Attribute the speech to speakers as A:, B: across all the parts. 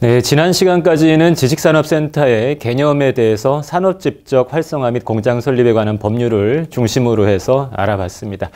A: 네, 지난 시간까지는 지식산업센터의 개념에 대해서 산업집적 활성화 및 공장 설립에 관한 법률을 중심으로 해서 알아봤습니다.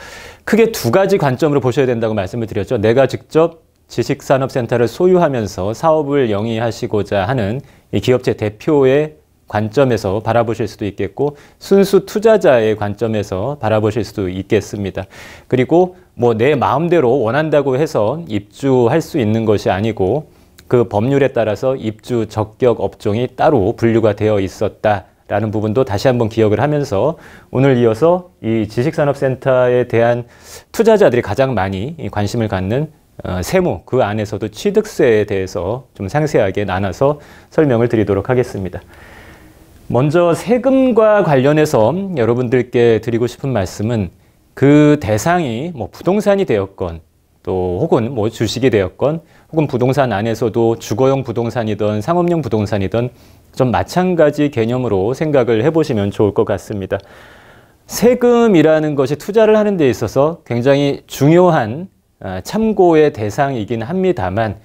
A: 크게 두 가지 관점으로 보셔야 된다고 말씀을 드렸죠. 내가 직접 지식산업센터를 소유하면서 사업을 영위하시고자 하는 이 기업체 대표의 관점에서 바라보실 수도 있겠고 순수 투자자의 관점에서 바라보실 수도 있겠습니다. 그리고 뭐 내 마음대로 원한다고 해서 입주할 수 있는 것이 아니고 그 법률에 따라서 입주 적격 업종이 따로 분류가 되어 있었다. 라는 부분도 다시 한번 기억을 하면서 오늘 이어서 이 지식산업센터에 대한 투자자들이 가장 많이 관심을 갖는 어, 세무 그 안에서도 취득세에 대해서 좀 상세하게 나눠서 설명을 드리도록 하겠습니다. 먼저 세금과 관련해서 여러분들께 드리고 싶은 말씀은 그 대상이 뭐 부동산이 되었건 또 혹은 뭐 주식이 되었건 혹은 부동산 안에서도 주거용 부동산이든 상업용 부동산이든 좀 마찬가지 개념으로 생각을 해보시면 좋을 것 같습니다. 세금이라는 것이 투자를 하는 데 있어서 굉장히 중요한 아, 참고의 대상이긴 합니다만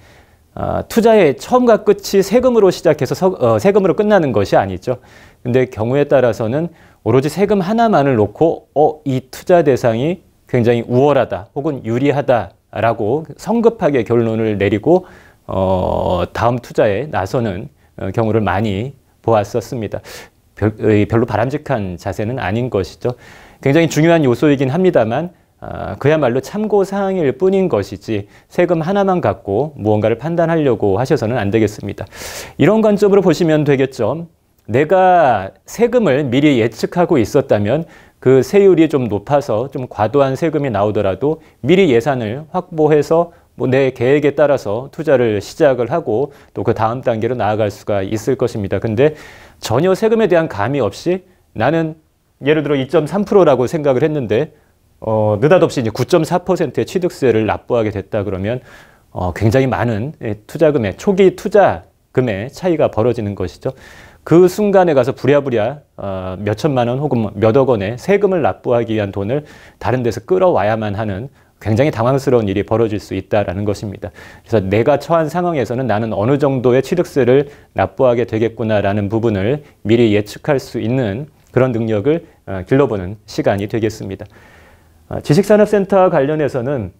A: 아, 투자의 처음과 끝이 세금으로 시작해서 서, 어, 세금으로 끝나는 것이 아니죠. 근데 경우에 따라서는 오로지 세금 하나만을 놓고 어, 이 투자 대상이 굉장히 우월하다 혹은 유리하다라고 성급하게 결론을 내리고 어, 다음 투자에 나서는 어, 경우를 많이 보았었습니다. 별, 별로 바람직한 자세는 아닌 것이죠. 굉장히 중요한 요소이긴 합니다만 아, 그야말로 참고사항일 뿐인 것이지 세금 하나만 갖고 무언가를 판단하려고 하셔서는 안 되겠습니다. 이런 관점으로 보시면 되겠죠. 내가 세금을 미리 예측하고 있었다면 그 세율이 좀 높아서 좀 과도한 세금이 나오더라도 미리 예산을 확보해서 뭐내 계획에 따라서 투자를 시작을 하고 또 그 다음 단계로 나아갈 수가 있을 것입니다. 근데 전혀 세금에 대한 감이 없이 나는 예를 들어 2.3%라고 생각을 했는데 어, 느닷없이 이제 9.4%의 취득세를 납부하게 됐다 그러면 어, 굉장히 많은 예, 투자금의 초기 투자금의 차이가 벌어지는 것이죠. 그 순간에 가서 부랴부랴 어, 몇 천만 원 혹은 뭐 몇억 원의 세금을 납부하기 위한 돈을 다른 데서 끌어와야만 하는 굉장히 당황스러운 일이 벌어질 수 있다라는 것입니다. 그래서 내가 처한 상황에서는 나는 어느 정도의 취득세를 납부하게 되겠구나라는 부분을 미리 예측할 수 있는 그런 능력을 어, 길러보는 시간이 되겠습니다. 아, 지식산업센터 관련해서는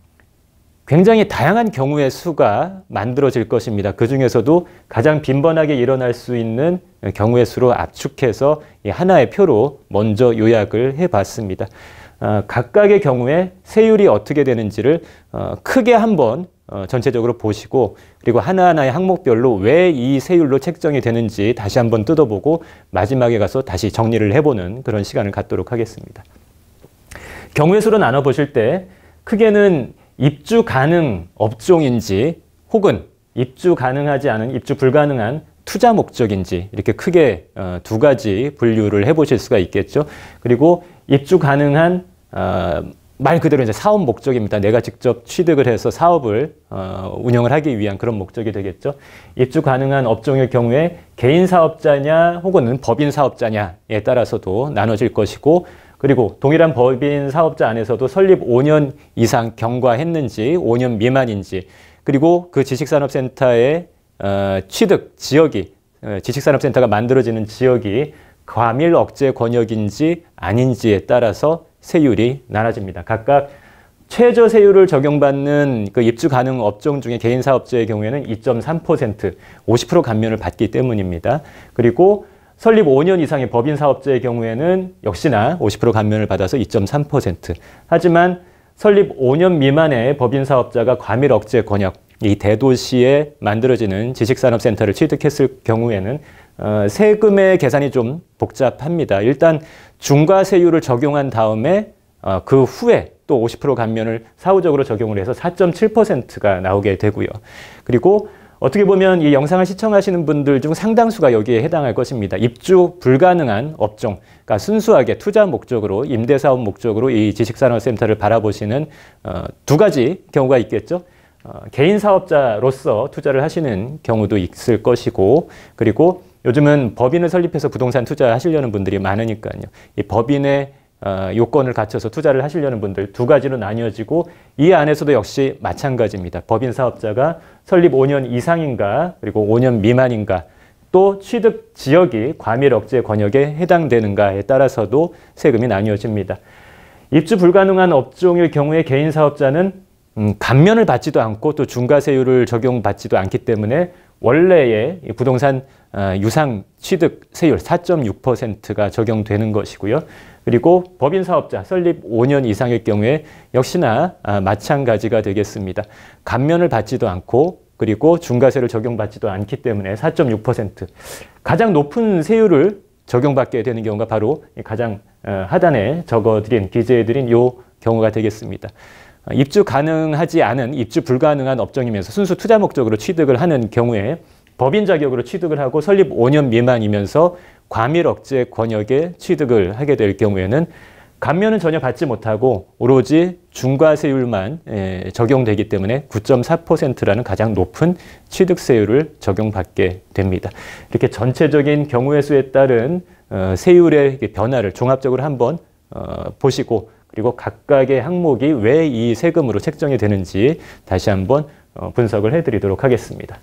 A: 굉장히 다양한 경우의 수가 만들어질 것입니다. 그 중에서도 가장 빈번하게 일어날 수 있는 경우의 수로 압축해서 하나의 표로 먼저 요약을 해봤습니다. 아, 각각의 경우에 세율이 어떻게 되는지를 어, 크게 한번 어, 전체적으로 보시고 그리고 하나하나의 항목별로 왜 이 세율로 책정이 되는지 다시 한번 뜯어보고 마지막에 가서 다시 정리를 해보는 그런 시간을 갖도록 하겠습니다. 경우에서로 나눠보실 때 크게는 입주 가능 업종인지 혹은 입주 가능하지 않은 입주 불가능한 투자 목적인지 이렇게 크게 어, 두 가지 분류를 해보실 수가 있겠죠. 그리고 입주 가능한 어, 말 그대로 이제 사업 목적입니다. 내가 직접 취득을 해서 사업을 어, 운영을 하기 위한 그런 목적이 되겠죠. 입주 가능한 업종의 경우에 개인 사업자냐 혹은 법인 사업자냐에 따라서도 나눠질 것이고 그리고 동일한 법인 사업자 안에서도 설립 5년 이상 경과했는지 5년 미만인지 그리고 그 지식산업센터의 어, 취득 지역이 어, 지식산업센터가 만들어지는 지역이 과밀 억제 권역인지 아닌지에 따라서 세율이 나눠집니다. 각각 최저 세율을 적용받는 그 입주 가능 업종 중에 개인 사업자의 경우에는 2.3%, 50% 감면을 받기 때문입니다. 그리고 설립 5년 이상의 법인 사업자의 경우에는 역시나 50% 감면을 받아서 2.3%. 하지만 설립 5년 미만의 법인 사업자가 과밀 억제 권역, 이 대도시에 만들어지는 지식산업센터를 취득했을 경우에는 어, 세금의 계산이 좀 복잡합니다. 일단 중과세율을 적용한 다음에 어, 그 후에 또 50% 감면을 사후적으로 적용을 해서 4.7%가 나오게 되고요. 그리고 어떻게 보면 이 영상을 시청하시는 분들 중 상당수가 여기에 해당할 것입니다. 입주 불가능한 업종, 그러니까 순수하게 투자 목적으로, 임대사업 목적으로 이 지식산업센터를 바라보시는 어, 두 가지 경우가 있겠죠. 어, 개인 사업자로서 투자를 하시는 경우도 있을 것이고, 그리고 요즘은 법인을 설립해서 부동산 투자하시려는 분들이 많으니까요. 이 법인의 어, 요건을 갖춰서 투자를 하시려는 분들 두 가지로 나뉘어지고 이 안에서도 역시 마찬가지입니다. 법인 사업자가 설립 5년 이상인가 그리고 5년 미만인가 또 취득 지역이 과밀 억제 권역에 해당되는가에 따라서도 세금이 나뉘어집니다. 입주 불가능한 업종일 경우에 개인 사업자는 음, 감면을 받지도 않고 또 중과세율을 적용받지도 않기 때문에 원래의 부동산 어, 유상 취득 세율 4.6%가 적용되는 것이고요. 그리고 법인 사업자 설립 5년 이상의 경우에 역시나 아, 마찬가지가 되겠습니다. 감면을 받지도 않고 그리고 중과세를 적용받지도 않기 때문에 4.6% 가장 높은 세율을 적용받게 되는 경우가 바로 가장 어, 하단에 적어드린 기재해드린 요 경우가 되겠습니다. 입주 가능하지 않은 입주 불가능한 업종이면서 순수 투자 목적으로 취득을 하는 경우에 법인 자격으로 취득을 하고 설립 5년 미만이면서 과밀 억제 권역의 취득을 하게 될 경우에는 감면은 전혀 받지 못하고 오로지 중과세율만 예, 적용되기 때문에 9.4%라는 가장 높은 취득세율을 적용받게 됩니다. 이렇게 전체적인 경우의 수에 따른 어, 세율의 변화를 종합적으로 한번 어, 보시고 그리고 각각의 항목이 왜 이 세금으로 책정이 되는지 다시 한번 어, 분석을 해드리도록 하겠습니다.